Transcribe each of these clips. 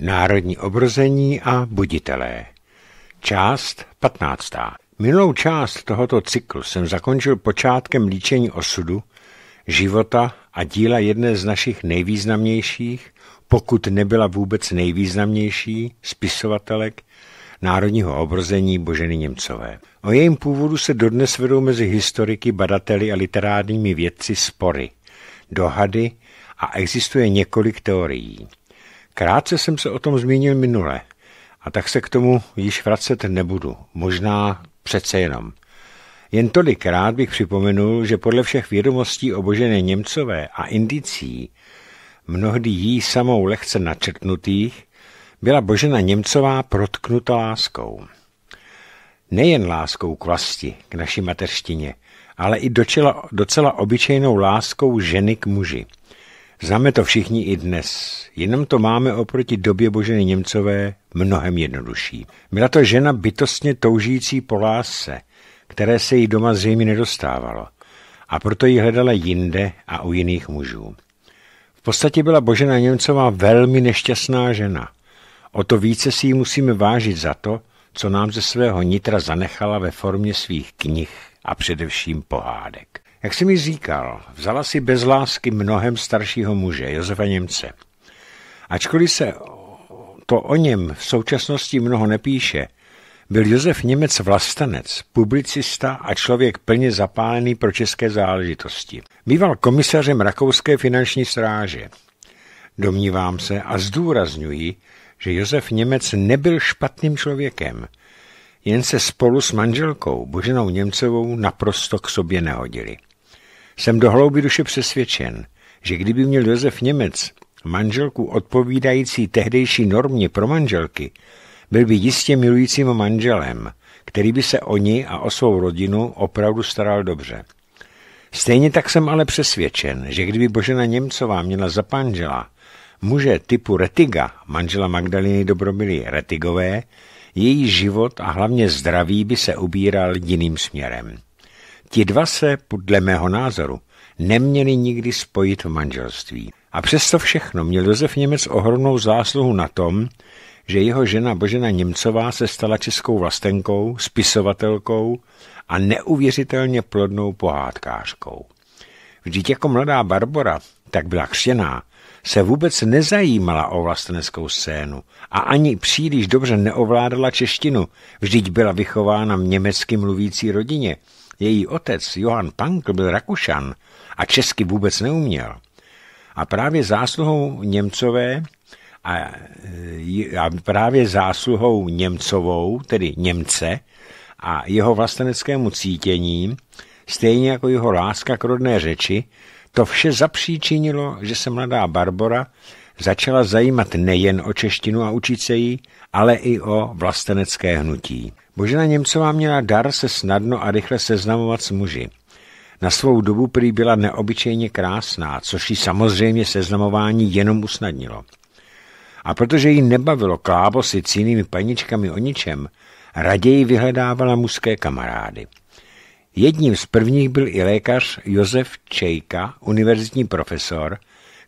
Národní obrození a buditelé. Část 15. Minulou část tohoto cyklu jsem zakončil počátkem líčení osudu, života a díla jedné z našich nejvýznamnějších, pokud nebyla vůbec nejvýznamnější, spisovatelek národního obrození Boženy Němcové. O jejím původu se dodnes vedou mezi historiky, badateli a literárními vědci spory, dohady a existuje několik teorií. Krátce jsem se o tom zmínil minule a tak se k tomu již vracet nebudu, možná přece jenom. Jen tolik rád bych připomenul, že podle všech vědomostí o božené Němcové a Indicí, mnohdy jí samou lehce načrtnutých, byla Božena Němcová protknuta láskou. Nejen láskou k vlasti, k naší mateřštině, ale i docela, docela obyčejnou láskou ženy k muži – Známe to všichni i dnes, jenom to máme oproti době Boženy Němcové mnohem jednodušší. Byla to žena bytostně toužící po lásce, které se jí doma zřejmě nedostávalo, a proto ji hledala jinde a u jiných mužů. V podstatě byla Božena Němcová velmi nešťastná žena. O to více si ji musíme vážit za to, co nám ze svého nitra zanechala ve formě svých knih a především pohádek. Jak jsi mi říkal, vzala si bez lásky mnohem staršího muže, Josefa Němce. Ačkoliv se to o něm v současnosti mnoho nepíše, byl Josef Němec vlastenec, publicista a člověk plně zapálený pro české záležitosti. Býval komisařem rakouské finanční stráže. Domnívám se a zdůrazňuji, že Josef Němec nebyl špatným člověkem, jen se spolu s manželkou Boženou Němcovou naprosto k sobě nehodili. Jsem do hloubi duše přesvědčen, že kdyby měl Josef Němec manželku odpovídající tehdejší normě pro manželky, byl by jistě milujícím manželem, který by se o ní a o svou rodinu opravdu staral dobře. Stejně tak jsem ale přesvědčen, že kdyby Božena Němcová měla za panžela muže typu Retiga, manžela Magdaliny Dobromily Retigové, její život a hlavně zdraví by se ubíral jiným směrem. Ti dva se, podle mého názoru, neměli nikdy spojit v manželství. A přesto všechno měl Josef Němec ohromnou zásluhu na tom, že jeho žena Božena Němcová se stala českou vlastenkou, spisovatelkou a neuvěřitelně plodnou pohádkářkou. Vždyť jako mladá Barbora, tak byla křená, se vůbec nezajímala o vlasteneckou scénu a ani příliš dobře neovládala češtinu, vždyť byla vychována v německy mluvící rodině – její otec Johann Pankl byl Rakušan a česky vůbec neuměl. A právě zásluhou Němcové a, e, a právě zásluhou Němcovou, tedy Němce, a jeho vlasteneckému cítění, stejně jako jeho láska k rodné řeči, to vše zapříčinilo, že se mladá Barbora začala zajímat nejen o češtinu a učit se jí, ale i o vlastenecké hnutí. Božena Němcová měla dar se snadno a rychle seznamovat s muži. Na svou dobu prý byla neobyčejně krásná, což jí samozřejmě seznamování jenom usnadnilo. A protože jí nebavilo klábo si s jinými paničkami o ničem, raději vyhledávala mužské kamarády. Jedním z prvních byl i lékař Josef Čejka, univerzitní profesor,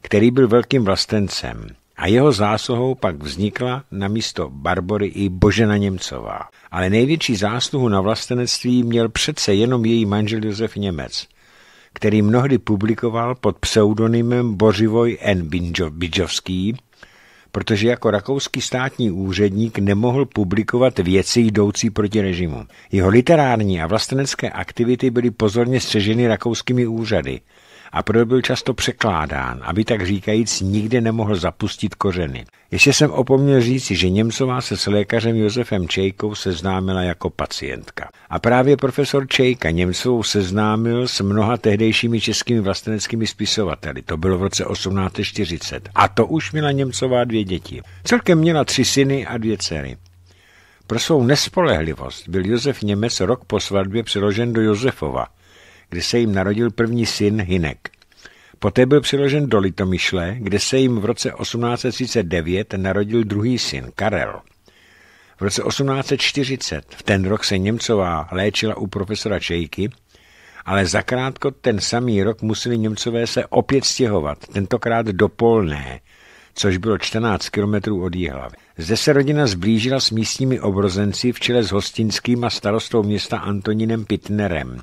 který byl velkým vlastencem a jeho zásluhou pak vznikla na místo Barbory i Božena Němcová. Ale největší zásluhu na vlastenectví měl přece jenom její manžel Josef Němec, který mnohdy publikoval pod pseudonymem Bořivoj N. Bidžovský, protože jako rakouský státní úředník nemohl publikovat věci jdoucí proti režimu. Jeho literární a vlastenecké aktivity byly pozorně střeženy rakouskými úřady – a proto byl často překládán, aby tak říkajíc nikdy nemohl zapustit kořeny. Ještě jsem opomněl říci, že Němcová se s lékařem Josefem Čejkou seznámila jako pacientka. A právě profesor Čejka Němcovou seznámil s mnoha tehdejšími českými vlasteneckými spisovateli. To bylo v roce 1840. A to už měla Němcová dvě děti. Celkem měla tři syny a dvě dcery. Pro svou nespolehlivost byl Josef Němec rok po svatbě přiložen do Josefova, kde se jim narodil první syn Hinek. Poté byl přiložen do Litomyšle, kde se jim v roce 1839 narodil druhý syn, Karel. V roce 1840, v ten rok se Němcová léčila u profesora Čejky, ale zakrátko ten samý rok museli Němcové se opět stěhovat, tentokrát do Polné, což bylo 14 kilometrů od Jihlavy. Zde se rodina zblížila s místními obrozenci v čele s hostinským a starostou města Antonínem Pitnerem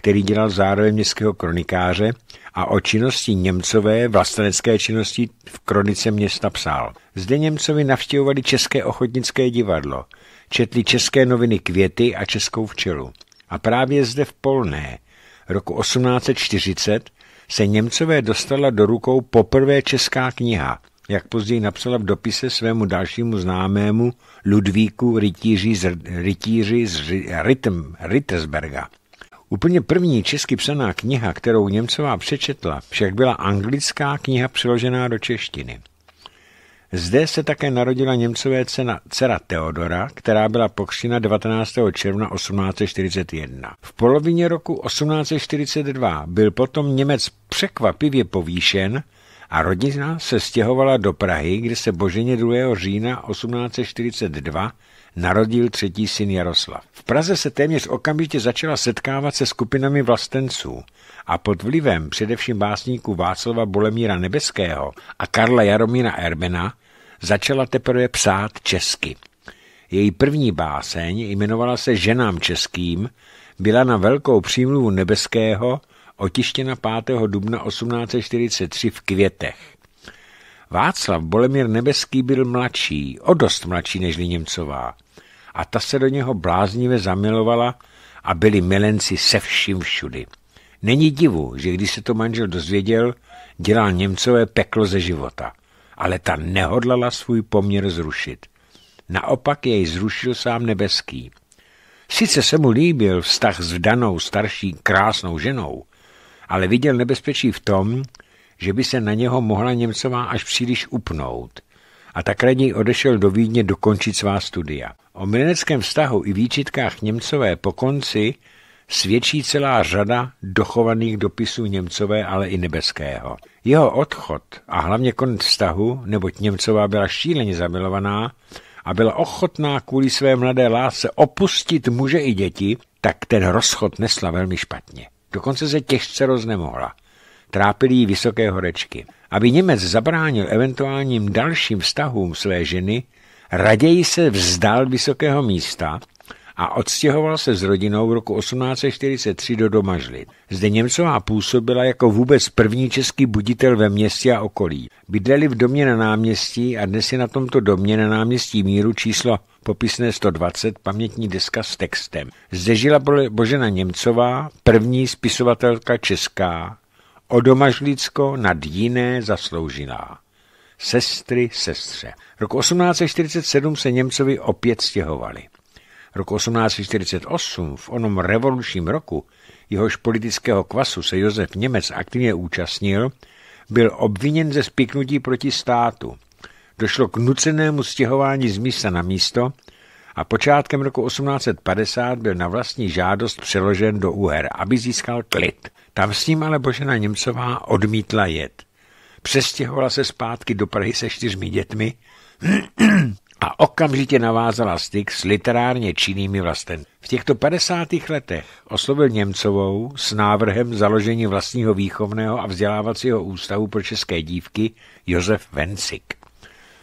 který dělal zároveň městského kronikáře a o činnosti Němcové, vlastenecké činnosti v kronice města psal. Zde Němcovi navštěvovali České ochotnické divadlo, četli české noviny Květy a Českou včelu. A právě zde v Polné roku 1840 se Němcové dostala do rukou poprvé česká kniha, jak později napsala v dopise svému dalšímu známému Ludvíku rytíři z, rytíři z Rytm, Rittersberga. Úplně první česky psaná kniha, kterou Němcová přečetla, však byla anglická kniha přeložená do češtiny. Zde se také narodila Němcové cena, dcera Teodora, která byla pokřtěna 19. června 1841. V polovině roku 1842 byl potom Němec překvapivě povýšen a rodina se stěhovala do Prahy, kde se Boženě 2. října 1842 narodil třetí syn Jaroslav. V Praze se téměř okamžitě začala setkávat se skupinami vlastenců a pod vlivem především básníků Václava Bolemíra Nebeského a Karla Jaromína Erbena začala teprve psát česky. Její první báseň jmenovala se Ženám českým, byla na velkou přímluvu Nebeského otištěna 5. dubna 1843 v Květech. Václav Bolemír Nebeský byl mladší, o dost mladší než Němcová. A ta se do něho bláznivě zamilovala a byli milenci se vším všudy. Není divu, že když se to manžel dozvěděl, dělal Němcové peklo ze života. Ale ta nehodlala svůj poměr zrušit. Naopak jej zrušil sám nebeský. Sice se mu líbil vztah s danou starší krásnou ženou, ale viděl nebezpečí v tom, že by se na něho mohla Němcová až příliš upnout a tak raději odešel do Vídně dokončit svá studia. O mileneckém vztahu i výčitkách Němcové po konci svědčí celá řada dochovaných dopisů Němcové, ale i Nebeského. Jeho odchod a hlavně konec vztahu, neboť Němcová byla šíleně zamilovaná a byla ochotná kvůli své mladé lásce opustit muže i děti, tak ten rozchod nesla velmi špatně. Dokonce se těžce roznemohla. Trápily jí vysoké horečky. Aby Němec zabránil eventuálním dalším vztahům své ženy, raději se vzdal vysokého místa a odstěhoval se s rodinou v roku 1843 do Domažlit. Zde Němcová působila jako vůbec první český buditel ve městě a okolí. Bydleli v domě na náměstí a dnes je na tomto domě na náměstí Míru číslo popisné 120, pamětní deska s textem. Zde žila Božena Němcová, první spisovatelka česká, o Domažlicko nad jiné zasloužilá sestry, sestře. Rok 1847 se Němcovi opět stěhovali roku 1848, v onom revolučním roku, jehož politického kvasu se Josef Němec aktivně účastnil, byl obviněn ze spiknutí proti státu. Došlo k nucenému stěhování z místa na místo a počátkem roku 1850 byl na vlastní žádost přeložen do Úher, aby získal klid. Tam s ním ale Božena Němcová odmítla jet. Přestěhovala se zpátky do Prahy se čtyřmi dětmi a okamžitě navázala styk s literárně činnými vlastenci. V těchto 50. letech oslovil Němcovou s návrhem založení vlastního výchovného a vzdělávacího ústavu pro české dívky Josef Vencik.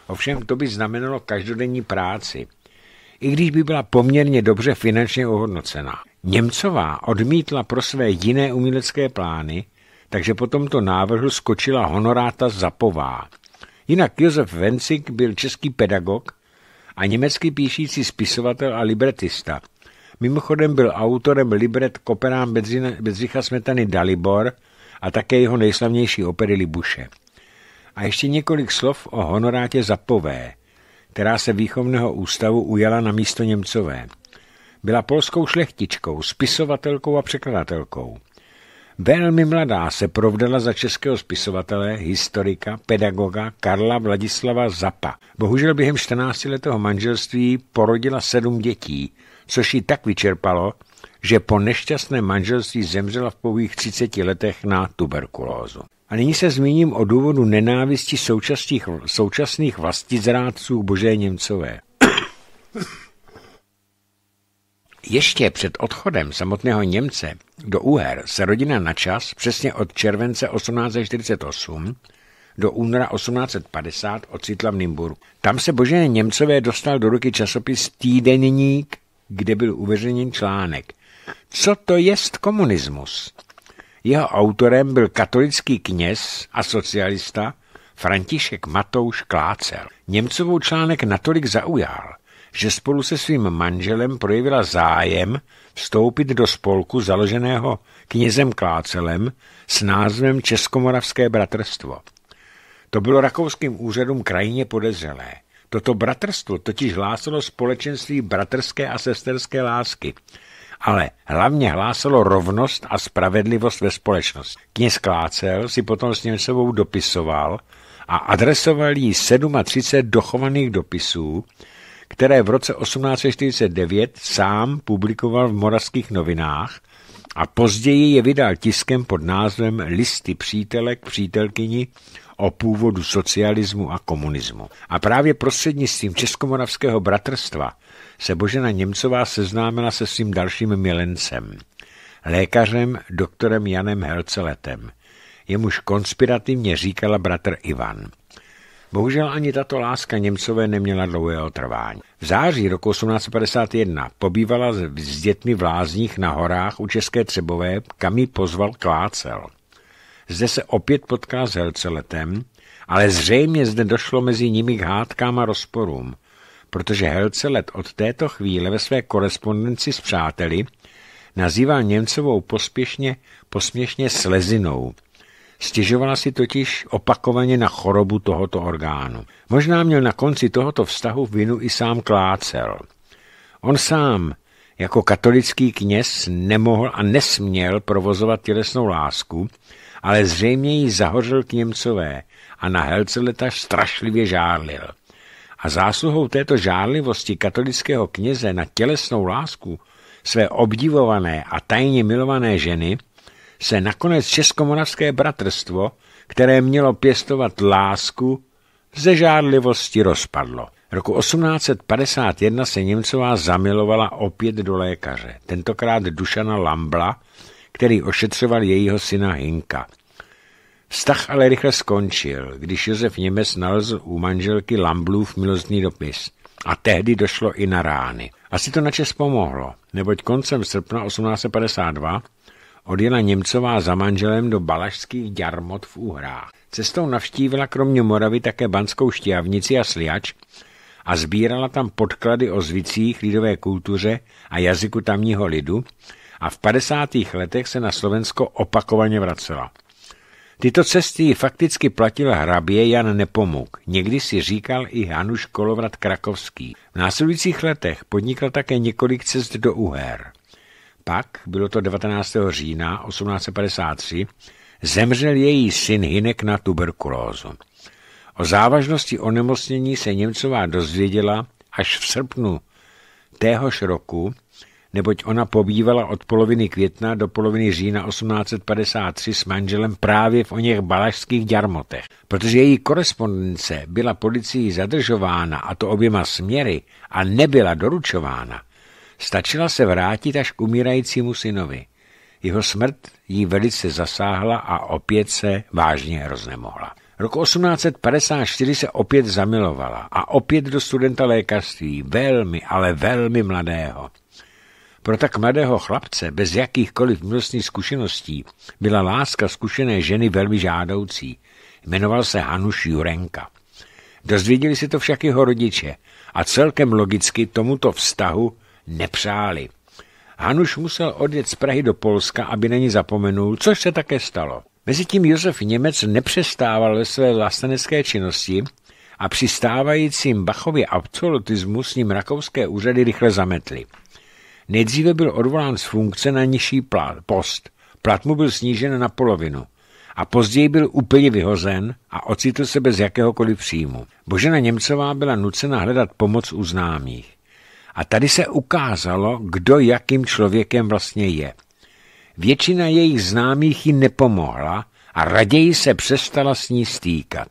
Ovšem to by znamenalo každodenní práci, i když by byla poměrně dobře finančně ohodnocena. Němcová odmítla pro své jiné umělecké plány, takže po tomto návrhu skočila honoráta Zapová. Jinak Josef Vencik byl český pedagog, a německy píšící spisovatel a libretista. Mimochodem byl autorem libret k operám Bedřicha Smetany Dalibor a také jeho nejslavnější opery Libuše. A ještě několik slov o honorátě Zapové, která se výchovného ústavu ujala na místo Němcové. Byla polskou šlechtičkou, spisovatelkou a překladatelkou. Velmi mladá se provdala za českého spisovatele, historika, pedagoga Karla Vladislava Zapa. Bohužel během 14-letého manželství porodila sedm dětí, což ji tak vyčerpalo, že po nešťastném manželství zemřela v pouhých 30 letech na tuberkulózu. A nyní se zmíním o důvodu nenávisti současných, vlastizrádců Bože Němcové. Ještě před odchodem samotného Němce do UR se rodina na čas přesně od července 1848 do února 1850 ocitla v Nymburku. Tam se Božené Němcové dostal do ruky časopis Týdenník, kde byl uveřejněn článek. Co to jest komunismus? Jeho autorem byl katolický kněz a socialista František Matouš Klácel. Němcovou článek natolik zaujal, že spolu se svým manželem projevila zájem vstoupit do spolku založeného knězem Klácelem s názvem Českomoravské bratrstvo. To bylo rakouským úřadům krajně podezřelé. Toto bratrstvo totiž hlásalo společenství bratrské a sesterské lásky, ale hlavně hlásalo rovnost a spravedlivost ve společnosti. Kněz Klácel si potom s sebou dopisoval a adresoval jí 37 dochovaných dopisů, které v roce 1849 sám publikoval v moravských novinách a později je vydal tiskem pod názvem Listy přítelek přítelkyni o původu socialismu a komunismu. A právě prostřednictvím Českomoravského bratrstva se Božena Němcová seznámila se svým dalším milencem, lékařem doktorem Janem Helceletem, jemuž konspirativně říkala bratr Ivan. Bohužel ani tato láska Němcové neměla dlouhého trvání. V září roku 1851 pobývala s dětmi v Lázních na horách u České Třebové, kam ji pozval Klácel. Zde se opět potká s Helceletem, ale zřejmě zde došlo mezi nimi k hádkám a rozporům, protože Helcelet od této chvíle ve své korespondenci s přáteli nazýval Němcovou pospěšně, posměšně slezinou – Stěžovala si totiž opakovaně na chorobu tohoto orgánu. Možná měl na konci tohoto vztahu vinu i sám Klácel. On sám jako katolický kněz nemohl a nesměl provozovat tělesnou lásku, ale zřejmě ji zahořil k Němcové a na Helceleta strašlivě žárlil. A zásluhou této žárlivosti katolického kněze na tělesnou lásku své obdivované a tajně milované ženy se nakonec Českomoravské bratrstvo, které mělo pěstovat lásku, ze žádlivosti rozpadlo. Roku 1851 se Němcová zamilovala opět do lékaře, tentokrát Dušana Lambla, který ošetřoval jejího syna Hinka. Vztah ale rychle skončil, když Josef Němec nalezl u manželky Lamblův milostný dopis. A tehdy došlo i na rány. Asi to Čes pomohlo, neboť koncem srpna 1852 odjela Němcová za manželem do Balašských děrmot v Uhrách. Cestou navštívila kromě Moravy také Banskou štiavnici a Sliač a sbírala tam podklady o zvicích, lidové kultuře a jazyku tamního lidu a v 50. letech se na Slovensko opakovaně vracela. Tyto cesty fakticky platil hrabě Jan Nepomuk, někdy si říkal i Hanuš Kolovrat Krakovský. V následujících letech podnikl také několik cest do Uher pak, bylo to 19. října 1853, zemřel její syn Hinek na tuberkulózu. O závažnosti onemocnění se Němcová dozvěděla až v srpnu téhož roku, neboť ona pobývala od poloviny května do poloviny října 1853 s manželem právě v oněch balašských děrmotech. Protože její korespondence byla policií zadržována, a to oběma směry, a nebyla doručována, Stačila se vrátit až k umírajícímu synovi. Jeho smrt jí velice zasáhla a opět se vážně roznemohla. Roku 1854 se opět zamilovala a opět do studenta lékařství, velmi, ale velmi mladého. Pro tak mladého chlapce bez jakýchkoliv milostných zkušeností byla láska zkušené ženy velmi žádoucí. Jmenoval se Hanuš Jurenka. Dozvěděli si to však jeho rodiče a celkem logicky tomuto vztahu nepřáli. Hanuš musel odjet z Prahy do Polska, aby na ní zapomenul, což se také stalo. Mezitím Josef Němec nepřestával ve své vlastenecké činnosti a při stávajícím Bachově absolutismu s ním rakouské úřady rychle zametly. Nejdříve byl odvolán z funkce na nižší post. Plat mu byl snížen na polovinu a později byl úplně vyhozen a ocitl se bez jakéhokoliv příjmu. Božena Němcová byla nucena hledat pomoc u známých. A tady se ukázalo, kdo jakým člověkem vlastně je. Většina jejich známých ji nepomohla a raději se přestala s ní stýkat.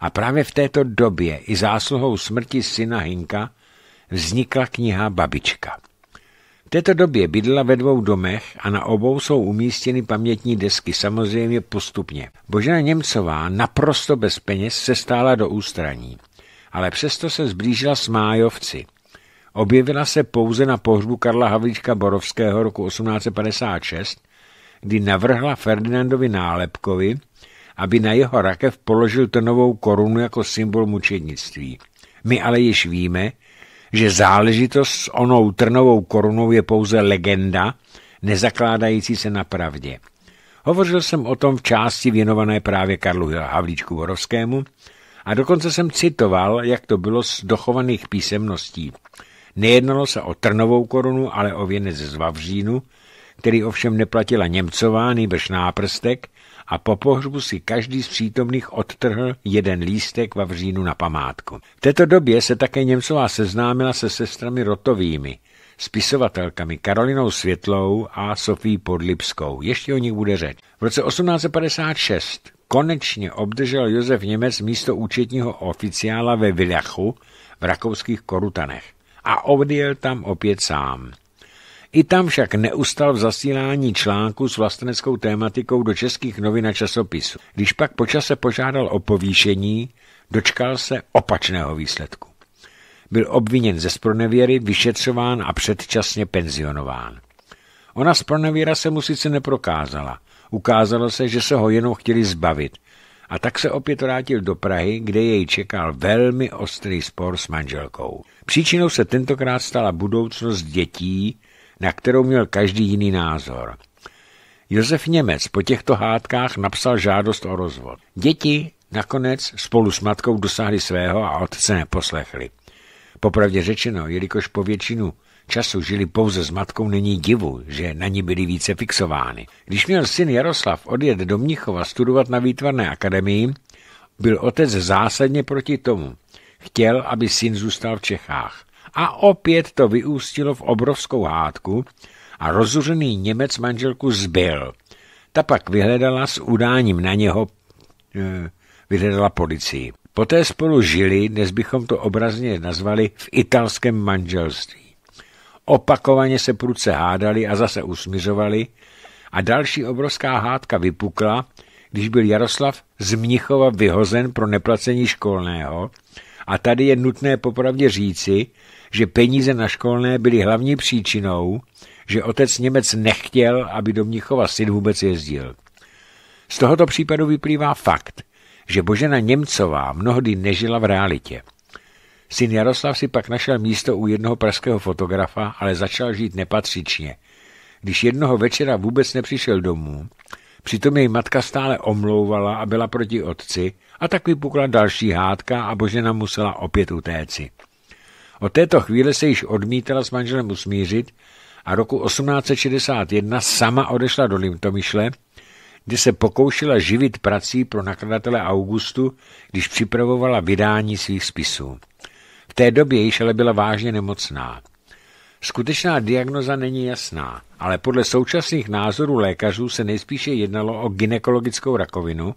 A právě v této době i zásluhou smrti syna Hinka vznikla kniha Babička. V této době bydlela ve dvou domech a na obou jsou umístěny pamětní desky, samozřejmě postupně. Božena Němcová naprosto bez peněz se stála do ústraní, ale přesto se zblížila s Májovci – Objevila se pouze na pohřbu Karla Havlíčka Borovského roku 1856, kdy navrhla Ferdinandovi Nálepkovi, aby na jeho rakev položil trnovou korunu jako symbol mučednictví. My ale již víme, že záležitost s onou trnovou korunou je pouze legenda, nezakládající se na pravdě. Hovořil jsem o tom v části věnované právě Karlu Havlíčku Borovskému a dokonce jsem citoval, jak to bylo z dochovaných písemností. Nejednalo se o trnovou korunu, ale o věnec z Vavřínu, který ovšem neplatila Němcová, nejbrž náprstek, a po pohřbu si každý z přítomných odtrhl jeden lístek Vavřínu na památku. V této době se také Němcová seznámila se sestrami Rotovými, spisovatelkami Karolinou Světlou a Sofí Podlipskou. Ještě o nich bude řeč. V roce 1856 konečně obdržel Josef Němec místo účetního oficiála ve Vilachu v rakouských Korutanech a odjel tam opět sám. I tam však neustal v zasílání článku s vlasteneckou tématikou do českých novin a časopisu. Když pak počase požádal o povýšení, dočkal se opačného výsledku. Byl obviněn ze spronevěry, vyšetřován a předčasně penzionován. Ona spronevěra se mu sice neprokázala. Ukázalo se, že se ho jenom chtěli zbavit. A tak se opět vrátil do Prahy, kde jej čekal velmi ostrý spor s manželkou. Příčinou se tentokrát stala budoucnost dětí, na kterou měl každý jiný názor. Josef Němec po těchto hádkách napsal žádost o rozvod. Děti nakonec spolu s matkou dosáhli svého a otce neposlechli. Popravdě řečeno, jelikož po většinu času žili pouze s matkou, není divu, že na ní byly více fixovány. Když měl syn Jaroslav odjet do Mnichova studovat na výtvarné akademii, byl otec zásadně proti tomu. Chtěl, aby syn zůstal v Čechách. A opět to vyústilo v obrovskou hádku a rozuřený Němec manželku zbyl. Ta pak vyhledala s udáním na něho, eh, vyhledala policii. Poté spolu žili, dnes bychom to obrazně nazvali, v italském manželství. Opakovaně se pruce hádali a zase usmizovali, a další obrovská hádka vypukla, když byl Jaroslav z Mnichova vyhozen pro neplacení školného a tady je nutné popravdě říci, že peníze na školné byly hlavní příčinou, že otec Němec nechtěl, aby do Mnichova syn vůbec jezdil. Z tohoto případu vyplývá fakt, že Božena Němcová mnohdy nežila v realitě. Syn Jaroslav si pak našel místo u jednoho pražského fotografa, ale začal žít nepatřičně. Když jednoho večera vůbec nepřišel domů, Přitom jej matka stále omlouvala a byla proti otci a tak vypukla další hádka a Božena musela opět utéci. Od této chvíle se již odmítala s manželem usmířit a roku 1861 sama odešla do Limtomyšle, kdy se pokoušela živit prací pro nakladatele Augustu, když připravovala vydání svých spisů. V té době již ale byla vážně nemocná. Skutečná diagnoza není jasná, ale podle současných názorů lékařů se nejspíše jednalo o gynekologickou rakovinu,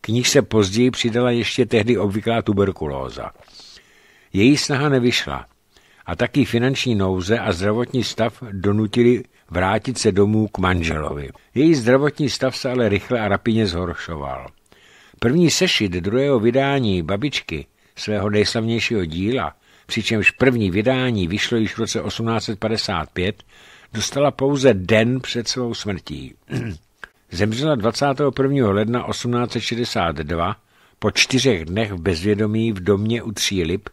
k níž se později přidala ještě tehdy obvyklá tuberkulóza. Její snaha nevyšla a taky finanční nouze a zdravotní stav donutili vrátit se domů k manželovi. Její zdravotní stav se ale rychle a rapidně zhoršoval. První sešit druhého vydání babičky, svého nejslavnějšího díla, přičemž první vydání vyšlo již v roce 1855, dostala pouze den před svou smrtí. Zemřela 21. ledna 1862 po čtyřech dnech v bezvědomí v domě u Třílip,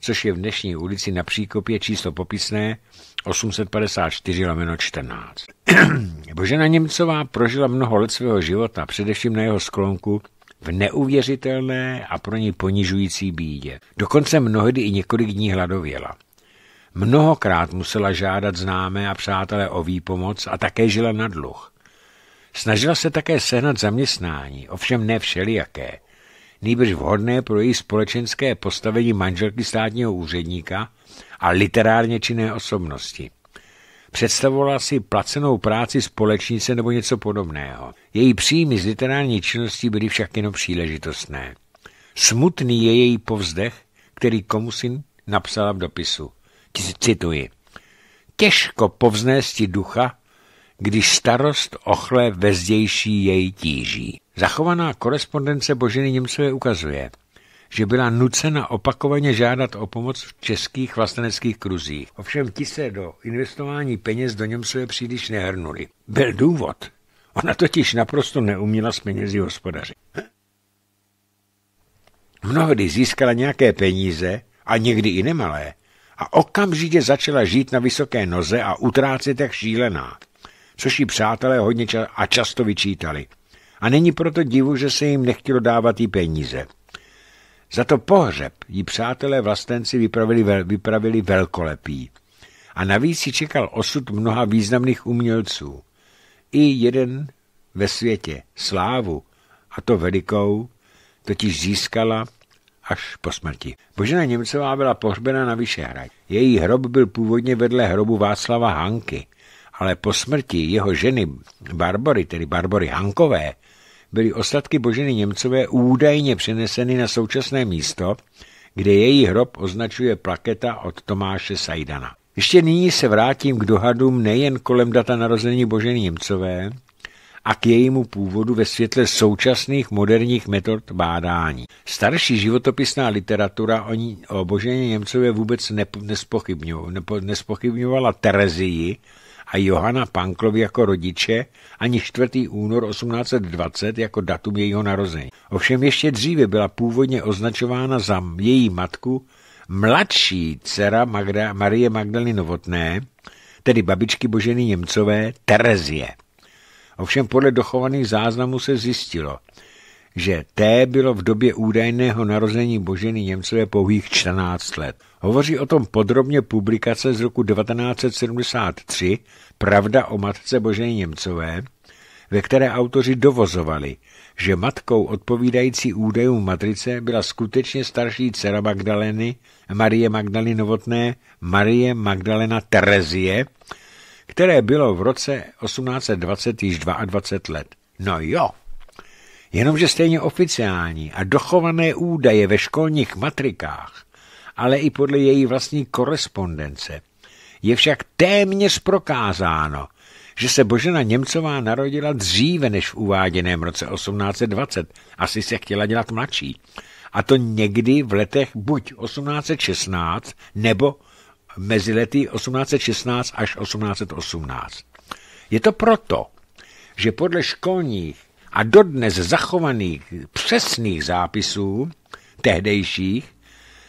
což je v dnešní ulici na Příkopě číslo popisné 854 lomeno 14. Božena Němcová prožila mnoho let svého života, především na jeho sklonku v neuvěřitelné a pro ní ponižující bídě. Dokonce mnohdy i několik dní hladověla. Mnohokrát musela žádat známé a přátelé o výpomoc a také žila na dluh. Snažila se také sehnat zaměstnání, ovšem ne všelijaké. Nýbrž vhodné pro její společenské postavení manželky státního úředníka a literárně činné osobnosti – Představovala si placenou práci společnice nebo něco podobného. Její příjmy z literární činnosti byly však jenom příležitostné. Smutný je její povzdech, který Komusin napsala v dopisu. Cituji. Těžko povznésti ducha, když starost ochle vezdější její tíží. Zachovaná korespondence Boženy Němcové ukazuje – že byla nucena opakovaně žádat o pomoc v českých vlasteneckých kruzích. Ovšem ti se do investování peněz do své příliš nehrnuli. Byl důvod. Ona totiž naprosto neuměla s penězí hospodaři. Mnohdy získala nějaké peníze, a někdy i nemalé, a okamžitě začala žít na vysoké noze a utrácet jak šílená, což ji přátelé hodně ča- a často vyčítali. A není proto divu, že se jim nechtělo dávat i peníze. Za to pohřeb ji přátelé vlastenci vypravili, vypravili velkolepí. A navíc si čekal osud mnoha významných umělců. I jeden ve světě slávu, a to velikou, totiž získala až po smrti. Božena Němcová byla pohřbena na Vyšehrad. Její hrob byl původně vedle hrobu Václava Hanky, ale po smrti jeho ženy Barbory, tedy Barbory Hankové, byly ostatky Boženy Němcové údajně přeneseny na současné místo, kde její hrob označuje plaketa od Tomáše Sajdana. Ještě nyní se vrátím k dohadům nejen kolem data narození Boženy Němcové a k jejímu původu ve světle současných moderních metod bádání. Starší životopisná literatura o, ní, o Boženě Němcové vůbec nep, nespochybňovala Terezii, a Johana Panklovi jako rodiče ani 4. únor 1820 jako datum jejího narození. Ovšem ještě dříve byla původně označována za její matku mladší dcera Magda, Marie Magdaleny Novotné, tedy babičky Boženy Němcové, Terezie. Ovšem podle dochovaných záznamů se zjistilo, že té bylo v době údajného narození Boženy Němcové pouhých 14 let. Hovoří o tom podrobně publikace z roku 1973 Pravda o matce Boženy Němcové, ve které autoři dovozovali, že matkou odpovídající údajům matrice byla skutečně starší dcera Magdaleny, Marie Magdaleny Novotné, Marie Magdalena Terezie, které bylo v roce 1820 již 22 let. No jo, jenomže stejně oficiální a dochované údaje ve školních matrikách, ale i podle její vlastní korespondence, je však téměř prokázáno, že se Božena Němcová narodila dříve než v uváděném roce 1820, asi se chtěla dělat mladší, a to někdy v letech buď 1816 nebo mezi lety 1816 až 1818. Je to proto, že podle školních a dodnes zachovaných přesných zápisů, tehdejších,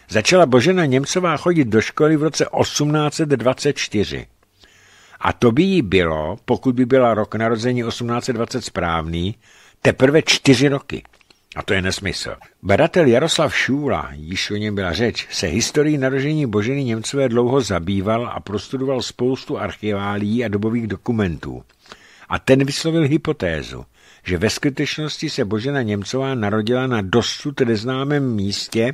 začala Božena Němcová chodit do školy v roce 1824. A to by jí bylo, pokud by byla rok narození 1820 správný, teprve čtyři roky. A to je nesmysl. Badatel Jaroslav Šůla, již o něm byla řeč, se historií narožení Boženy Němcové dlouho zabýval a prostudoval spoustu archiválí a dobových dokumentů. A ten vyslovil hypotézu, že ve skutečnosti se Božena Němcová narodila na dosud neznámém místě,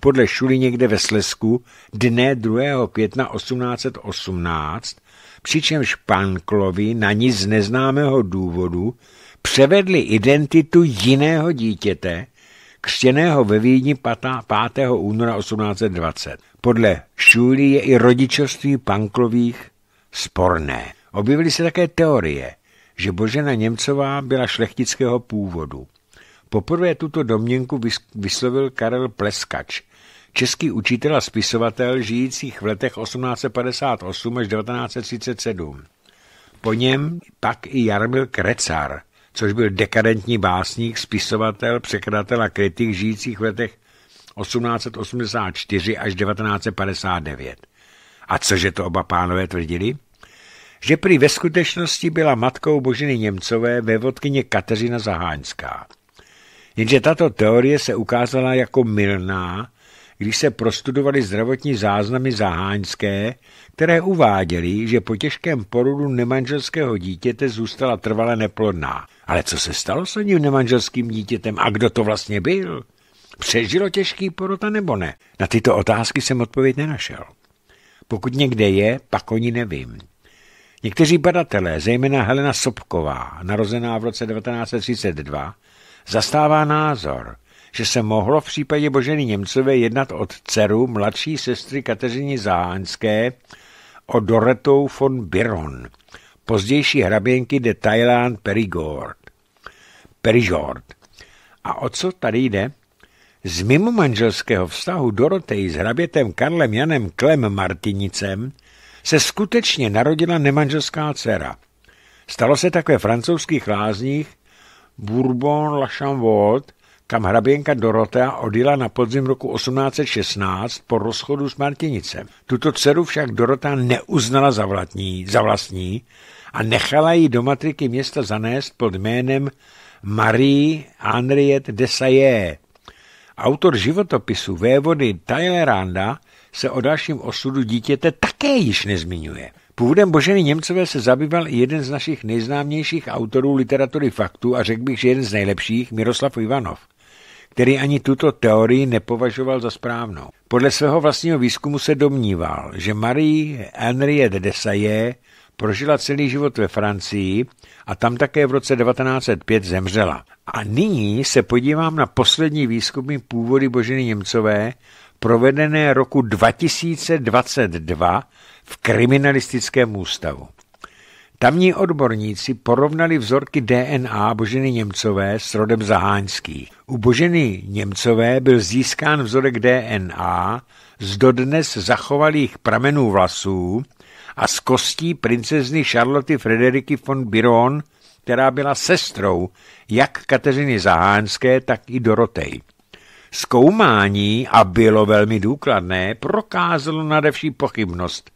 podle šuly někde ve Slesku, dne 2. května 1818, přičemž Panklovi na z neznámého důvodu převedli identitu jiného dítěte, křtěného ve Vídni 5. února 1820. Podle Šuly je i rodičovství Panklových sporné. Objevily se také teorie, že Božena Němcová byla šlechtického původu. Poprvé tuto domněnku vyslovil Karel Pleskač, český učitel a spisovatel žijících v letech 1858 až 1937. Po něm pak i Jarmil Krecar, což byl dekadentní básník, spisovatel, překladatel a kritik žijících v letech 1884 až 1959. A cože to oba pánové tvrdili? že prý ve skutečnosti byla matkou Boženy Němcové vodkyně Kateřina Zaháňská. Jenže tato teorie se ukázala jako milná, když se prostudovali zdravotní záznamy Zaháňské, které uváděly, že po těžkém porodu nemanželského dítěte zůstala trvale neplodná. Ale co se stalo s ním nemanželským dítětem a kdo to vlastně byl? Přežilo těžký porod a nebo ne? Na tyto otázky jsem odpověď nenašel. Pokud někde je, pak oni nevím. Někteří badatelé, zejména Helena Sobková, narozená v roce 1932, zastává názor, že se mohlo v případě Boženy Němcové jednat od dceru mladší sestry Kateřiny Záhanské o Doretou von Biron, pozdější hraběnky de Thailand Perigord. Perigord. A o co tady jde? Z mimo manželského vztahu Dorotej s hrabětem Karlem Janem Klem Martinicem se skutečně narodila nemanželská dcera. Stalo se tak ve francouzských lázních Bourbon la Chambaud, kam hraběnka Dorotea odjela na podzim roku 1816 po rozchodu s Martinicem. Tuto dceru však Dorota neuznala za, vlatní, za vlastní a nechala ji do matriky města zanést pod jménem Marie Henriette Sayé. Autor životopisu vévody Tyleranda se o dalším osudu dítěte také již nezmiňuje. Původem Boženy Němcové se zabýval i jeden z našich nejznámějších autorů literatury faktů a řekl bych, že jeden z nejlepších, Miroslav Ivanov který ani tuto teorii nepovažoval za správnou. Podle svého vlastního výzkumu se domníval, že Marie Henriette de prožila celý život ve Francii a tam také v roce 1905 zemřela. A nyní se podívám na poslední výzkumy původy Boženy Němcové provedené roku 2022 v kriminalistickém ústavu. Tamní odborníci porovnali vzorky DNA Boženy Němcové s rodem Zaháňský. U Boženy Němcové byl získán vzorek DNA z dodnes zachovalých pramenů vlasů a z kostí princezny Charlotte Frederiky von Biron, která byla sestrou jak Kateřiny Zahánské, tak i Dorotej. Zkoumání, a bylo velmi důkladné, prokázalo nadevší pochybnost,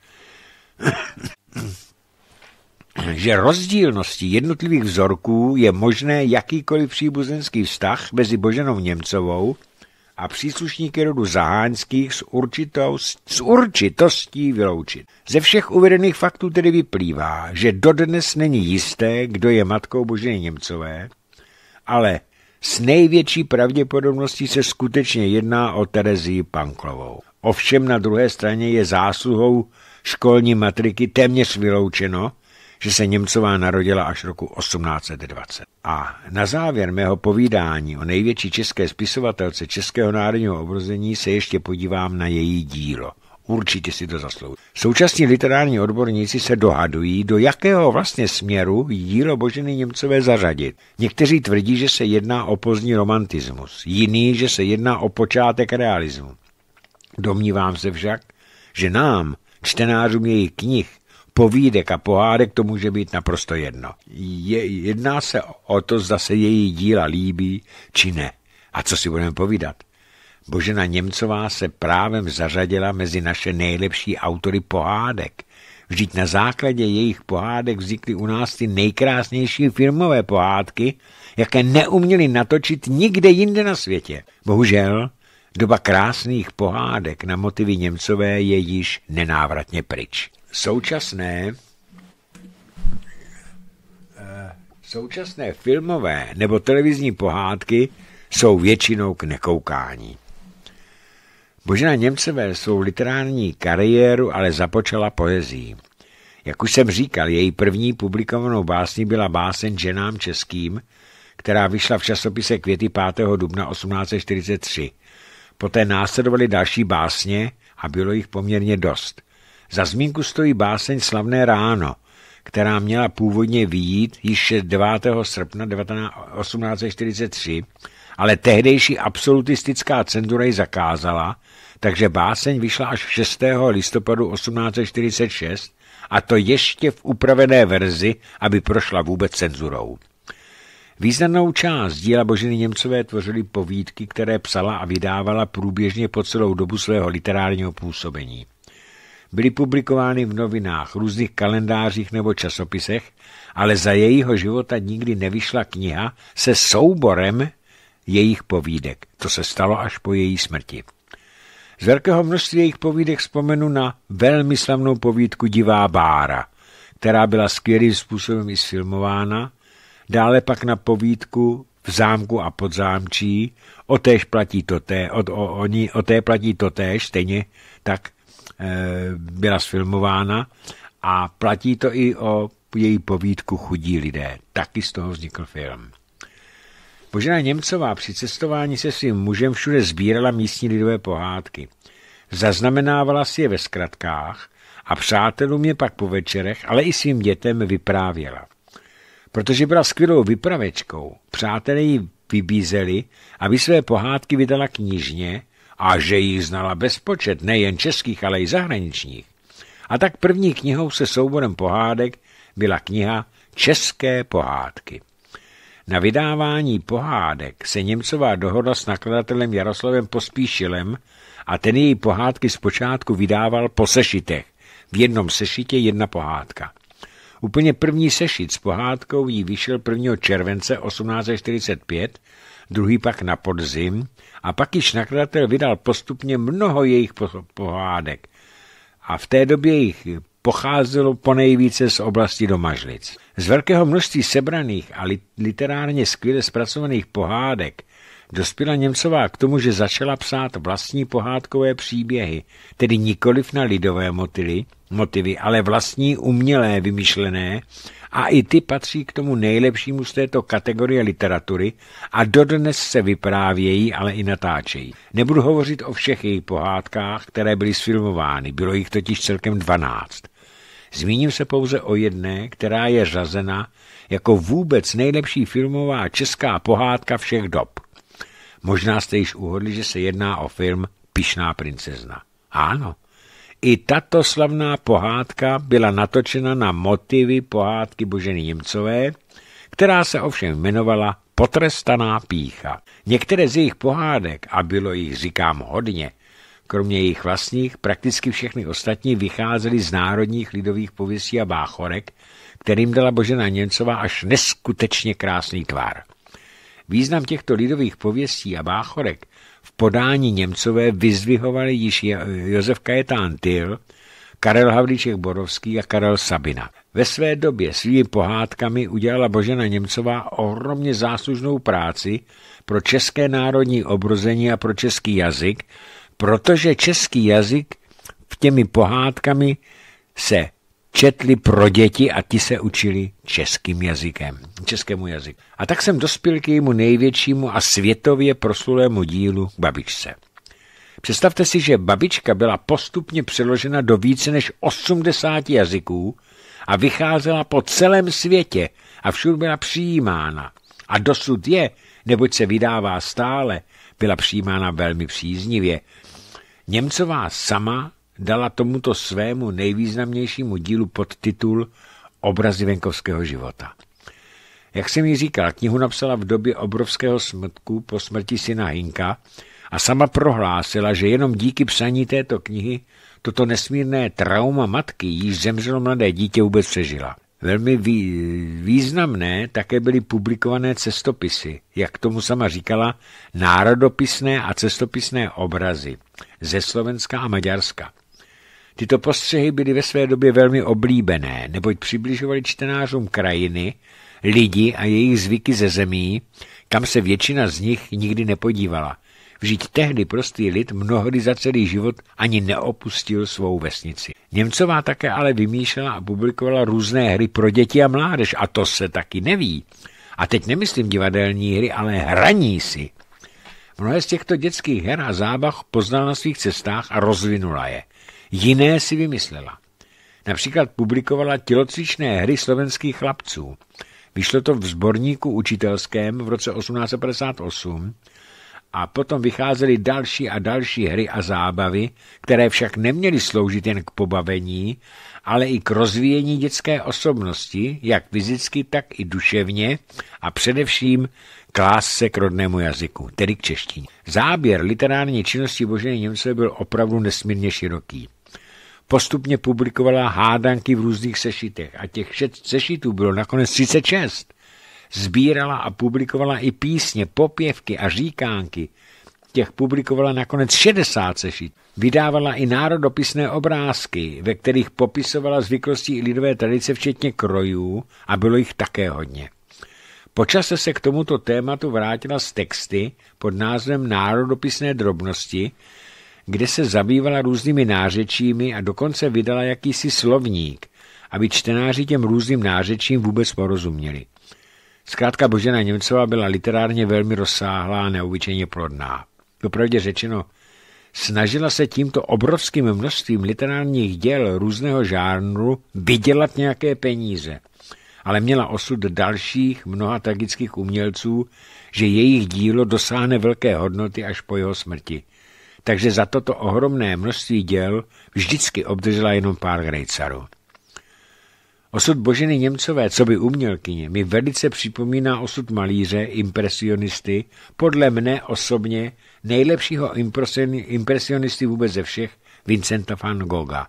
že rozdílností jednotlivých vzorků je možné jakýkoliv příbuzenský vztah mezi Boženou Němcovou a příslušníky rodu Zahánských s, určitou, s určitostí vyloučit. Ze všech uvedených faktů tedy vyplývá, že dodnes není jisté, kdo je matkou Boženy Němcové, ale s největší pravděpodobností se skutečně jedná o Terezii Panklovou. Ovšem na druhé straně je zásluhou školní matriky téměř vyloučeno, že se Němcová narodila až roku 1820. A na závěr mého povídání o největší české spisovatelce českého národního obrození se ještě podívám na její dílo – Určitě si to zaslouží. Současní literární odborníci se dohadují, do jakého vlastně směru dílo Boženy Němcové zařadit. Někteří tvrdí, že se jedná o pozdní romantismus, jiný, že se jedná o počátek realismu. Domnívám se však, že nám, čtenářům jejich knih, povídek a pohádek to může být naprosto jedno. Je, jedná se o to, zda se její díla líbí, či ne. A co si budeme povídat? Božena Němcová se právem zařadila mezi naše nejlepší autory pohádek. Vždyť na základě jejich pohádek vznikly u nás ty nejkrásnější filmové pohádky, jaké neuměli natočit nikde jinde na světě. Bohužel, doba krásných pohádek na motivy Němcové je již nenávratně pryč. Současné eh, současné filmové nebo televizní pohádky jsou většinou k nekoukání. Božena Němcevé svou literární kariéru ale započala poezí. Jak už jsem říkal, její první publikovanou básní byla básen ženám českým, která vyšla v časopise Květy 5. dubna 1843. Poté následovaly další básně a bylo jich poměrně dost. Za zmínku stojí báseň Slavné ráno, která měla původně výjít již 9. srpna 1843 ale tehdejší absolutistická cenzura ji zakázala, takže báseň vyšla až 6. listopadu 1846 a to ještě v upravené verzi, aby prošla vůbec cenzurou. Významnou část díla Boženy Němcové tvořily povídky, které psala a vydávala průběžně po celou dobu svého literárního působení. Byly publikovány v novinách, různých kalendářích nebo časopisech, ale za jejího života nikdy nevyšla kniha se souborem jejich povídek. To se stalo až po její smrti. Z velkého množství jejich povídek vzpomenu na velmi slavnou povídku Divá bára, která byla skvělým způsobem i sfilmována, dále pak na povídku v zámku a zámčí, o též platí to té, o, o, oni, o té platí to též, stejně tak e, byla sfilmována a platí to i o její povídku Chudí lidé. Taky z toho vznikl film. Božena Němcová při cestování se svým mužem všude sbírala místní lidové pohádky. Zaznamenávala si je ve zkratkách a přátelům je pak po večerech, ale i svým dětem vyprávěla. Protože byla skvělou vypravečkou, přátelé ji vybízeli, aby své pohádky vydala knižně a že jich znala bezpočet, nejen českých, ale i zahraničních. A tak první knihou se souborem pohádek byla kniha České pohádky. Na vydávání pohádek se Němcová dohoda s nakladatelem Jaroslavem Pospíšilem a ten její pohádky zpočátku vydával po sešitech. V jednom sešitě jedna pohádka. Úplně první sešit s pohádkou jí vyšel 1. července 1845, druhý pak na podzim a pak již nakladatel vydal postupně mnoho jejich pohádek. A v té době jich pocházelo ponejvíce z oblasti Domažlic. Z velkého množství sebraných a literárně skvěle zpracovaných pohádek dospěla Němcová k tomu, že začala psát vlastní pohádkové příběhy, tedy nikoliv na lidové motivy, motivy, ale vlastní umělé vymyšlené a i ty patří k tomu nejlepšímu z této kategorie literatury a dodnes se vyprávějí, ale i natáčejí. Nebudu hovořit o všech jejich pohádkách, které byly sfilmovány, bylo jich totiž celkem dvanáct. Zmíním se pouze o jedné, která je řazena jako vůbec nejlepší filmová česká pohádka všech dob. Možná jste již uhodli, že se jedná o film Pišná princezna. Ano, i tato slavná pohádka byla natočena na motivy pohádky Boženy Němcové, která se ovšem jmenovala Potrestaná pícha. Některé z jejich pohádek, a bylo jich říkám hodně, Kromě jejich vlastních, prakticky všechny ostatní vycházely z národních lidových pověstí a báchorek, kterým dala Božena Němcová až neskutečně krásný tvár. Význam těchto lidových pověstí a báchorek v podání Němcové vyzvihovali již Josef Kajetán Tyl, Karel Havlíček Borovský a Karel Sabina. Ve své době svými pohádkami udělala Božena Němcová ohromně záslužnou práci pro české národní obrození a pro český jazyk, protože český jazyk v těmi pohádkami se četli pro děti a ti se učili českým jazykem, českému jazyku. A tak jsem dospěl k jejímu největšímu a světově proslulému dílu Babičce. Představte si, že Babička byla postupně přeložena do více než 80 jazyků a vycházela po celém světě a všude byla přijímána. A dosud je, neboť se vydává stále, byla přijímána velmi příznivě Němcová sama dala tomuto svému nejvýznamnějšímu dílu podtitul Obrazy venkovského života. Jak jsem ji říkal, knihu napsala v době obrovského smrtku po smrti syna Hinka a sama prohlásila, že jenom díky psaní této knihy toto nesmírné trauma matky, již zemřelo mladé dítě, vůbec přežila. Velmi významné také byly publikované cestopisy, jak tomu sama říkala, národopisné a cestopisné obrazy ze Slovenska a Maďarska. Tyto postřehy byly ve své době velmi oblíbené, neboť přibližovaly čtenářům krajiny, lidi a jejich zvyky ze zemí, kam se většina z nich nikdy nepodívala – Vždyť tehdy prostý lid mnohdy za celý život ani neopustil svou vesnici. Němcová také ale vymýšlela a publikovala různé hry pro děti a mládež a to se taky neví. A teď nemyslím divadelní hry, ale hraní si. Mnohé z těchto dětských her a zábav poznala na svých cestách a rozvinula je. Jiné si vymyslela. Například publikovala tělocvičné hry slovenských chlapců. Vyšlo to v sborníku učitelském v roce 1858 a potom vycházely další a další hry a zábavy, které však neměly sloužit jen k pobavení, ale i k rozvíjení dětské osobnosti, jak fyzicky, tak i duševně a především k lásce k rodnému jazyku, tedy k češtině. Záběr literární činnosti Boženy Němce byl opravdu nesmírně široký. Postupně publikovala hádanky v různých sešitech a těch sešitů bylo nakonec 36 sbírala a publikovala i písně, popěvky a říkánky. Těch publikovala nakonec 60 sešit. Vydávala i národopisné obrázky, ve kterých popisovala zvyklosti i lidové tradice, včetně krojů, a bylo jich také hodně. Po čase se k tomuto tématu vrátila s texty pod názvem Národopisné drobnosti, kde se zabývala různými nářečími a dokonce vydala jakýsi slovník, aby čtenáři těm různým nářečím vůbec porozuměli. Zkrátka Božena Němcová byla literárně velmi rozsáhlá a neobyčejně plodná. Dopravdě řečeno, snažila se tímto obrovským množstvím literárních děl různého žánru vydělat nějaké peníze, ale měla osud dalších mnoha tragických umělců, že jejich dílo dosáhne velké hodnoty až po jeho smrti. Takže za toto ohromné množství děl vždycky obdržela jenom pár grejcarů. Osud Boženy Němcové, co by umělkyně, mi velice připomíná osud malíře, impresionisty, podle mne osobně nejlepšího impresionisty vůbec ze všech, Vincenta van Gogha.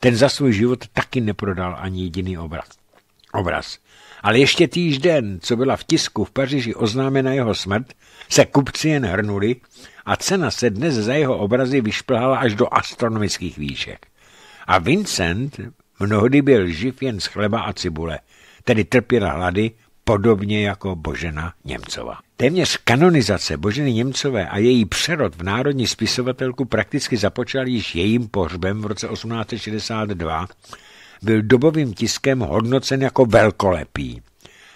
Ten za svůj život taky neprodal ani jediný obraz. obraz. Ale ještě týž den, co byla v tisku v Paříži oznámena jeho smrt, se kupci jen hrnuli a cena se dnes za jeho obrazy vyšplhala až do astronomických výšek. A Vincent Mnohdy byl živ jen z chleba a cibule, tedy trpěl hlady, podobně jako Božena Němcova. Téměř kanonizace Boženy Němcové a její přerod v národní spisovatelku prakticky započal již jejím pohřbem v roce 1862, byl dobovým tiskem hodnocen jako velkolepý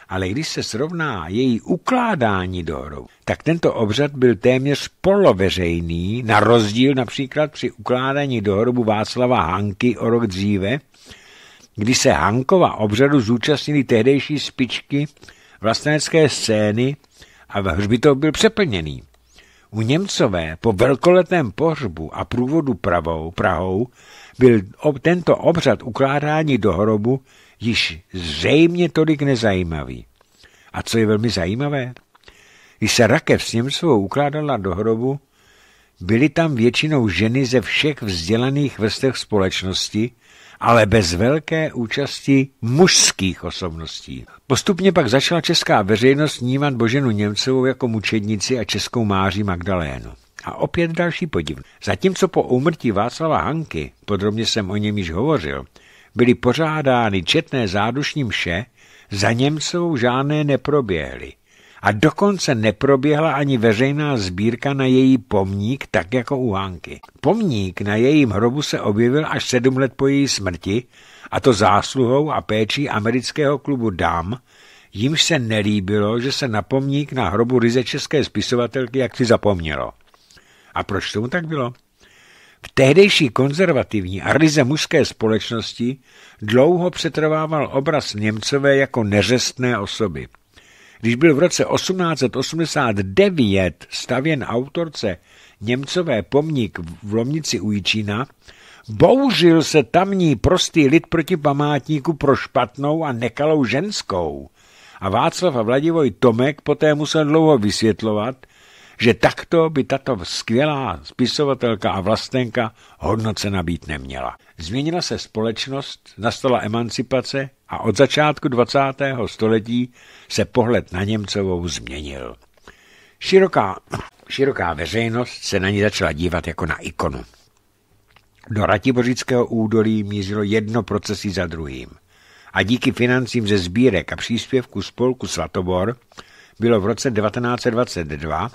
ale když se srovná její ukládání do hrobu, tak tento obřad byl téměř poloveřejný, na rozdíl například při ukládání do hrobu Václava Hanky o rok dříve, kdy se Hankova obřadu zúčastnili tehdejší spičky vlastenecké scény a hřbitov byl přeplněný. Němcové po velkoletém pohřbu a průvodu pravou, Prahou byl ob tento obřad ukládání do hrobu již zřejmě tolik nezajímavý. A co je velmi zajímavé, když se rakev s Němcovou ukládala do hrobu, byly tam většinou ženy ze všech vzdělaných vrstev společnosti, ale bez velké účasti mužských osobností. Postupně pak začala česká veřejnost vnímat Boženu Němcovou jako mučednici a českou Máří Magdalénu. A opět další podiv. Zatímco po úmrtí Václava Hanky, podrobně jsem o něm již hovořil, byly pořádány četné zádušní mše, za Němcovou žádné neproběhly a dokonce neproběhla ani veřejná sbírka na její pomník, tak jako u Hanky. Pomník na jejím hrobu se objevil až sedm let po její smrti, a to zásluhou a péčí amerického klubu dám, jimž se nelíbilo, že se na pomník na hrobu ryze české spisovatelky jak si zapomnělo. A proč tomu tak bylo? V tehdejší konzervativní a ryze mužské společnosti dlouho přetrvával obraz Němcové jako neřestné osoby – když byl v roce 1889 stavěn autorce Němcové pomník v Lomnici u Jičína, bouřil se tamní prostý lid proti památníku pro špatnou a nekalou ženskou. A Václav a Vladivoj Tomek poté musel dlouho vysvětlovat, že takto by tato skvělá spisovatelka a vlastenka hodnocena být neměla. Změnila se společnost, nastala emancipace a od začátku 20. století se pohled na Němcovou změnil. Široká, široká veřejnost se na ní začala dívat jako na ikonu. Do Ratibořického údolí mířilo jedno procesy za druhým a díky financím ze sbírek a příspěvku spolku Svatobor bylo v roce 1922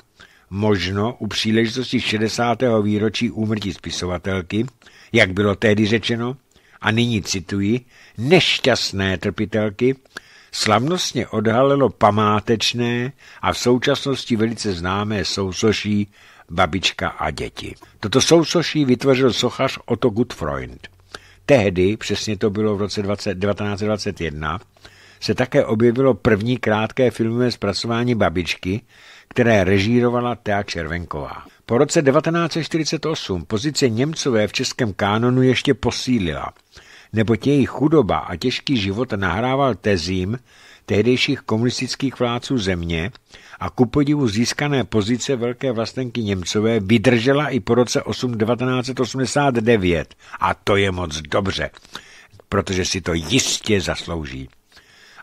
možno u příležitosti 60. výročí úmrtí spisovatelky, jak bylo tehdy řečeno, a nyní cituji, nešťastné trpitelky, slavnostně odhalilo památečné a v současnosti velice známé sousoší Babička a děti. Toto sousoší vytvořil sochař Otto Gutfreund. Tehdy, přesně to bylo v roce 20, 1921, se také objevilo první krátké filmové zpracování Babičky, které režírovala Tea Červenková. Po roce 1948 pozice Němcové v českém kánonu ještě posílila, neboť jejich chudoba a těžký život nahrával tezím tehdejších komunistických vládců země a ku podivu získané pozice velké vlastenky Němcové vydržela i po roce 1989. A to je moc dobře, protože si to jistě zaslouží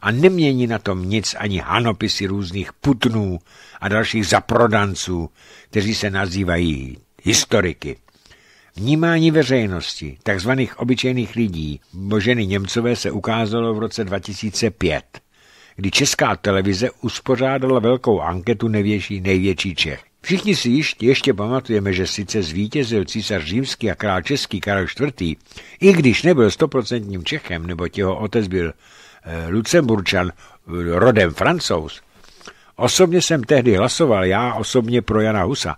a nemění na tom nic ani hanopisy různých putnů, a dalších zaprodanců, kteří se nazývají historiky. Vnímání veřejnosti, takzvaných obyčejných lidí, boženy Němcové se ukázalo v roce 2005, kdy česká televize uspořádala velkou anketu nevětší, největší Čech. Všichni si ještě, ještě pamatujeme, že sice zvítězil císař římský a král český Karel IV., i když nebyl stoprocentním Čechem, nebo jeho otec byl e, Lucemburčan, rodem francouz, Osobně jsem tehdy hlasoval já osobně pro Jana Husa,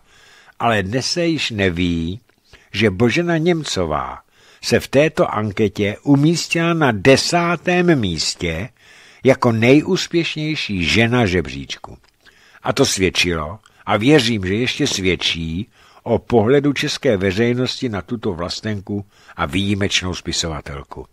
ale dnes se již neví, že Božena Němcová se v této anketě umístila na desátém místě jako nejúspěšnější žena žebříčku. A to svědčilo, a věřím, že ještě svědčí, o pohledu české veřejnosti na tuto vlastenku a výjimečnou spisovatelku.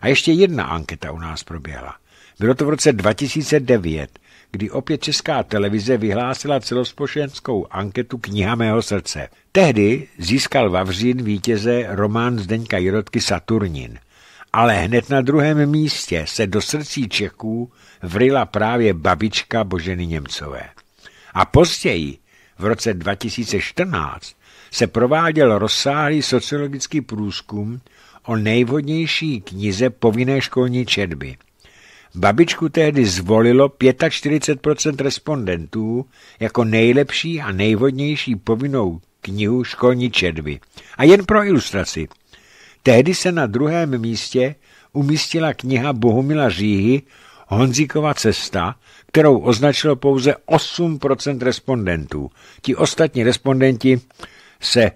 A ještě jedna anketa u nás proběhla. Bylo to v roce 2009 kdy opět Česká televize vyhlásila celospošenskou anketu Kniha mého srdce. Tehdy získal Vavřín vítěze román Zdeňka Jirotky Saturnin. Ale hned na druhém místě se do srdcí Čechů vryla právě babička Boženy Němcové. A později, v roce 2014, se prováděl rozsáhlý sociologický průzkum o nejvhodnější knize povinné školní četby – Babičku tehdy zvolilo 45% respondentů jako nejlepší a nejvodnější povinnou knihu školní četby. A jen pro ilustraci. Tehdy se na druhém místě umístila kniha Bohumila Říhy Honzíkova cesta, kterou označilo pouze 8% respondentů. Ti ostatní respondenti se e,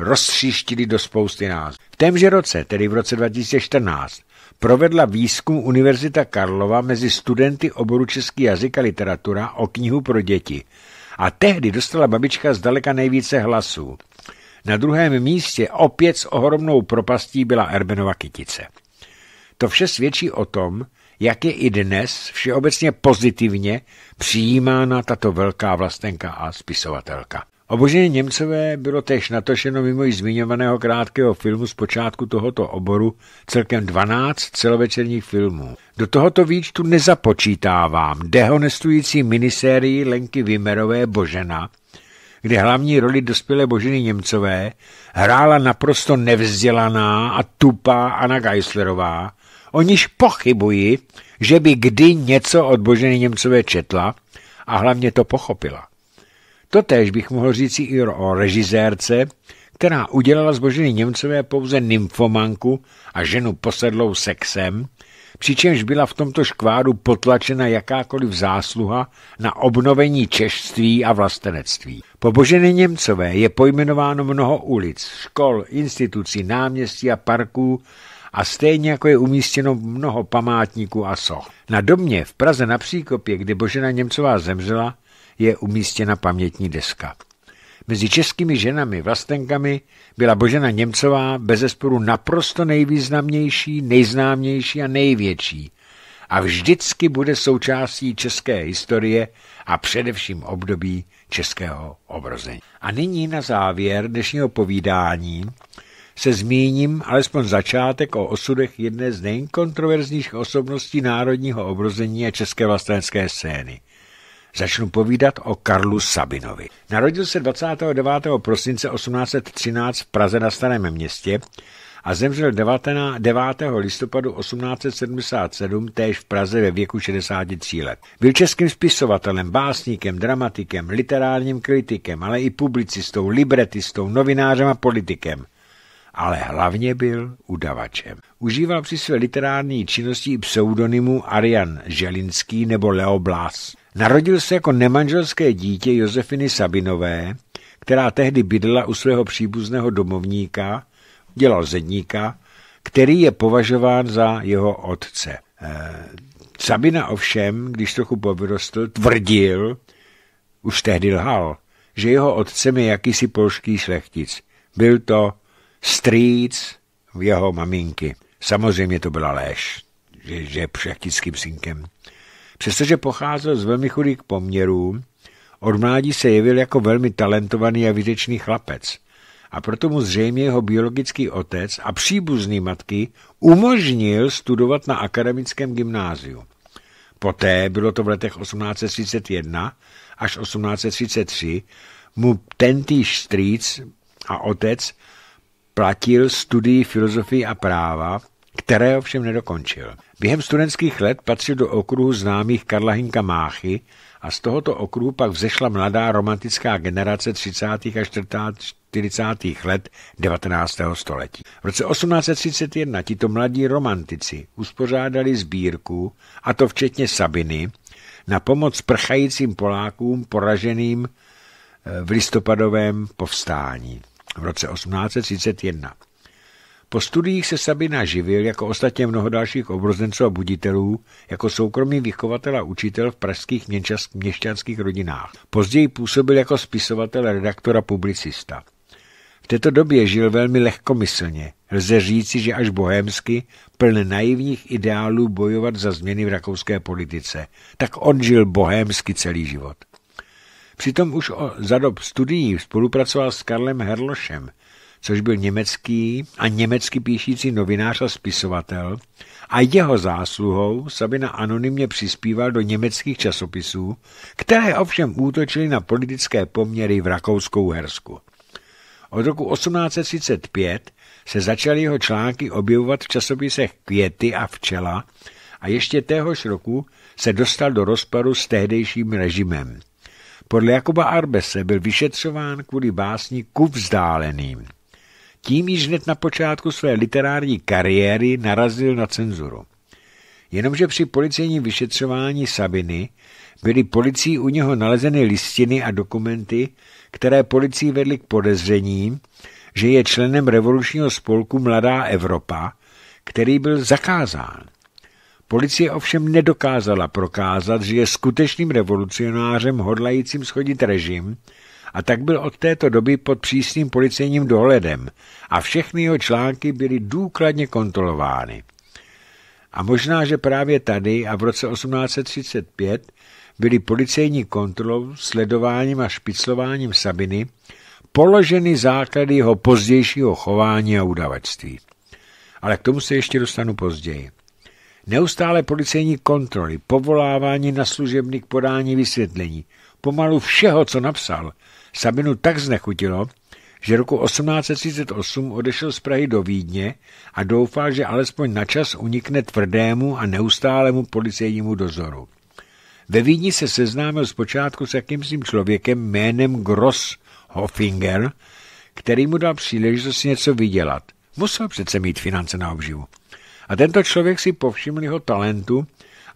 rozstříštili do spousty nás. V témže roce, tedy v roce 2014, provedla výzkum Univerzita Karlova mezi studenty oboru český jazyk a literatura o knihu pro děti. A tehdy dostala babička zdaleka nejvíce hlasů. Na druhém místě opět s ohromnou propastí byla Erbenova kytice. To vše svědčí o tom, jak je i dnes všeobecně pozitivně přijímána tato velká vlastenka a spisovatelka. Obožení Němcové bylo též natočeno mimo i zmiňovaného krátkého filmu z počátku tohoto oboru celkem 12 celovečerních filmů. Do tohoto výčtu nezapočítávám dehonestující minisérii Lenky Vimerové Božena, kde hlavní roli dospělé Boženy Němcové hrála naprosto nevzdělaná a tupá Anna Geislerová, o níž pochybuji, že by kdy něco od Boženy Němcové četla a hlavně to pochopila. Totéž bych mohl říci i o režisérce, která udělala z Boženy Němcové pouze nymfomanku a ženu posedlou sexem, přičemž byla v tomto škvádu potlačena jakákoliv zásluha na obnovení češství a vlastenectví. Po Boženy Němcové je pojmenováno mnoho ulic, škol, institucí, náměstí a parků a stejně jako je umístěno mnoho památníků a soch. Na domě v Praze na Příkopě, kde Božena Němcová zemřela, je umístěna pamětní deska. Mezi českými ženami vlastenkami byla Božena Němcová bezesporu naprosto nejvýznamnější, nejznámější a největší a vždycky bude součástí české historie a především období českého obrození. A nyní na závěr dnešního povídání se zmíním alespoň začátek o osudech jedné z nejkontroverznějších osobností národního obrození a české vlastenské scény začnu povídat o Karlu Sabinovi. Narodil se 29. prosince 1813 v Praze na Starém městě a zemřel 9. listopadu 1877 též v Praze ve věku 63 let. Byl českým spisovatelem, básníkem, dramatikem, literárním kritikem, ale i publicistou, libretistou, novinářem a politikem ale hlavně byl udavačem. Užíval při své literární činnosti i pseudonymu Arian Želinský nebo Leo Blas. Narodil se jako nemanželské dítě Josefiny Sabinové, která tehdy bydla u svého příbuzného domovníka, dělal zedníka, který je považován za jeho otce. Eh, Sabina ovšem, když trochu povyrostl, tvrdil, už tehdy lhal, že jeho otcem je jakýsi polský šlechtic. Byl to strýc jeho maminky. Samozřejmě to byla léž, že, že je šlechtickým synkem. Přestože pocházel z velmi chudých poměrů, od mládí se jevil jako velmi talentovaný a výtečný chlapec. A proto mu zřejmě jeho biologický otec a příbuzný matky umožnil studovat na akademickém gymnáziu. Poté, bylo to v letech 1831 až 1833, mu tentýž strýc a otec platil studii filozofii a práva, které ovšem nedokončil. Během studentských let patřil do okruhu známých Karla Hinka Máchy a z tohoto okruhu pak vzešla mladá romantická generace 30. a 40. let 19. století. V roce 1831 tito mladí romantici uspořádali sbírku, a to včetně Sabiny, na pomoc prchajícím Polákům poraženým eh, v listopadovém povstání v roce 1831. Po studiích se Sabina živil, jako ostatně mnoho dalších obrozenců a buditelů, jako soukromý vychovatel a učitel v pražských měšťanských rodinách. Později působil jako spisovatel, redaktor a publicista. V této době žil velmi lehkomyslně, lze říci, že až bohemsky, pln naivních ideálů bojovat za změny v rakouské politice. Tak on žil bohemsky celý život. Přitom už o, za dob studií spolupracoval s Karlem Herlošem, což byl německý a německy píšící novinář a spisovatel, a jeho zásluhou Sabina anonymně přispíval do německých časopisů, které ovšem útočily na politické poměry v rakouskou hersku. Od roku 1835 se začaly jeho články objevovat v časopisech Květy a Včela a ještě téhož roku se dostal do rozpadu s tehdejším režimem. Podle Jakuba Arbese byl vyšetřován kvůli básni ku vzdáleným. Tím již hned na počátku své literární kariéry narazil na cenzuru. Jenomže při policejním vyšetřování Sabiny byly policií u něho nalezeny listiny a dokumenty, které policii vedly k podezření, že je členem revolučního spolku Mladá Evropa, který byl zakázán. Policie ovšem nedokázala prokázat, že je skutečným revolucionářem hodlajícím schodit režim, a tak byl od této doby pod přísným policejním dohledem a všechny jeho články byly důkladně kontrolovány. A možná, že právě tady a v roce 1835 byly policejní kontrolou, sledováním a špiclováním Sabiny položeny základy jeho pozdějšího chování a udavačství. Ale k tomu se ještě dostanu později. Neustále policejní kontroly, povolávání na služebník podání vysvětlení, pomalu všeho, co napsal, Sabinu tak znechutilo, že roku 1838 odešel z Prahy do Vídně a doufal, že alespoň na čas unikne tvrdému a neustálému policejnímu dozoru. Ve Vídni se seznámil zpočátku s jakýmsi člověkem jménem Gross Hoffinger, který mu dal příležitost něco vydělat. Musel přece mít finance na obživu. A tento člověk si povšiml jeho talentu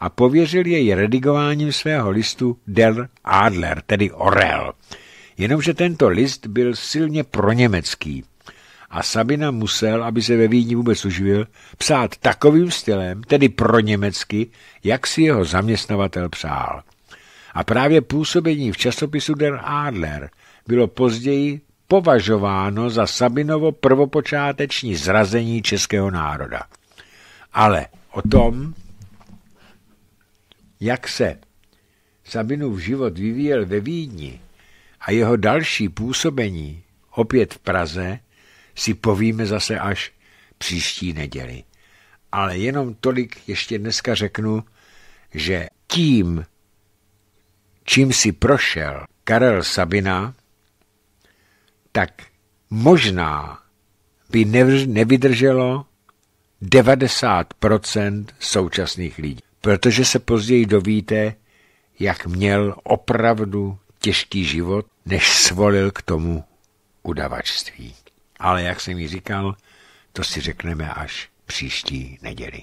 a pověřil jej redigováním svého listu Der Adler, tedy Orel. Jenomže tento list byl silně proněmecký a Sabina musel, aby se ve Vídni vůbec uživil, psát takovým stylem, tedy pro německy, jak si jeho zaměstnavatel přál. A právě působení v časopisu Der Adler bylo později považováno za Sabinovo prvopočáteční zrazení českého národa. Ale o tom, jak se Sabinův život vyvíjel ve Vídni, a jeho další působení opět v Praze si povíme zase až příští neděli. Ale jenom tolik ještě dneska řeknu, že tím, čím si prošel Karel Sabina, tak možná by nevydrželo 90% současných lidí. Protože se později dovíte, jak měl opravdu těžký život, než svolil k tomu udavačství. Ale jak jsem ji říkal, to si řekneme až příští neděli.